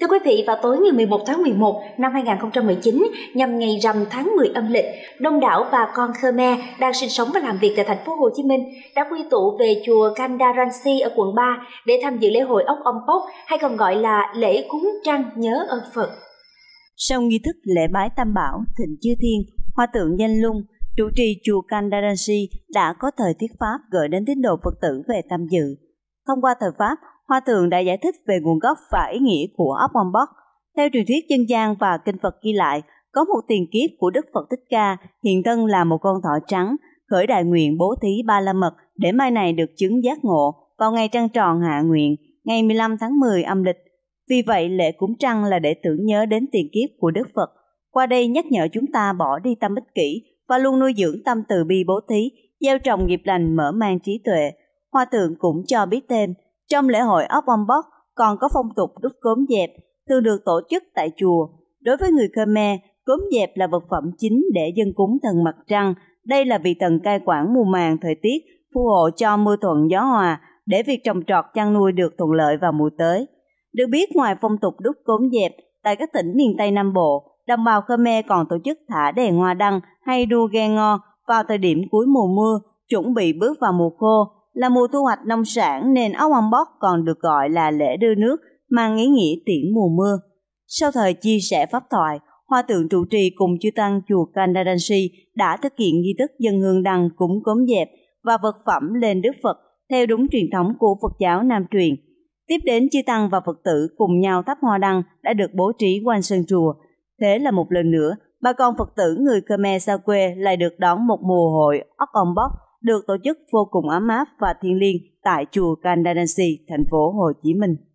Thưa quý vị, vào tối ngày 11 tháng 11 năm 2019, nhằm ngày rằm tháng 10 âm lịch, đông đảo bà con Khmer đang sinh sống và làm việc tại thành phố Hồ Chí Minh đã quy tụ về chùa Kandaransi ở quận 3 để tham dự lễ hội ốc ông Pốc hay còn gọi là lễ cúng trăng nhớ ơn Phật. Sau nghi thức lễ bái tam bảo, thịnh chư thiên, hoa tượng danh lung, chủ trì chùa Kandaransi đã có thời thuyết pháp gửi đến tín đồ Phật tử về tham dự. Thông qua thời pháp, Hoa Thượng đã giải thích về nguồn gốc và ý nghĩa của ốc Bom Bóc. Theo truyền thuyết dân gian và kinh Phật ghi lại, có một tiền kiếp của Đức Phật Thích Ca, hiện thân là một con thỏ trắng, khởi đại nguyện bố thí ba la mật để mai này được chứng giác ngộ vào ngày trăng tròn hạ nguyện, ngày 15 tháng 10 âm lịch. Vì vậy, lễ cúng trăng là để tưởng nhớ đến tiền kiếp của Đức Phật. Qua đây nhắc nhở chúng ta bỏ đi tâm ích kỷ và luôn nuôi dưỡng tâm từ bi bố thí, gieo trồng nghiệp lành mở mang trí tuệ. Hoa Thượng cũng cho biết thêm, trong lễ hội ốc Ông Bắc còn có phong tục đúc cốm dẹp, thường được tổ chức tại chùa. Đối với người Khmer, cốm dẹp là vật phẩm chính để dân cúng thần mặt trăng. Đây là vị thần cai quản mùa màng thời tiết, phù hộ cho mưa thuận gió hòa, để việc trồng trọt chăn nuôi được thuận lợi vào mùa tới. Được biết ngoài phong tục đúc cốm dẹp, tại các tỉnh miền Tây Nam Bộ, đồng bào Khmer còn tổ chức thả đèn hoa đăng hay đua ghe ngo vào thời điểm cuối mùa mưa, chuẩn bị bước vào mùa khô là mùa thu hoạch nông sản nên ốc ông bóc còn được gọi là lễ đưa nước mang ý nghĩa tiễn mùa mưa. Sau thời chia sẻ pháp thoại, Hoa tượng trụ trì cùng chư tăng chùa Kandadanshi đã thực hiện nghi thức dân hương đăng cúng cốm dẹp và vật phẩm lên Đức Phật theo đúng truyền thống của Phật giáo Nam truyền. Tiếp đến chư tăng và Phật tử cùng nhau thắp hoa đăng đã được bố trí quanh sân chùa. Thế là một lần nữa, bà con Phật tử người Khmer xa quê lại được đón một mùa hội ốc ông bóc được tổ chức vô cùng ấm áp và thiêng liêng tại chùa Kandanasi, thành phố Hồ Chí Minh.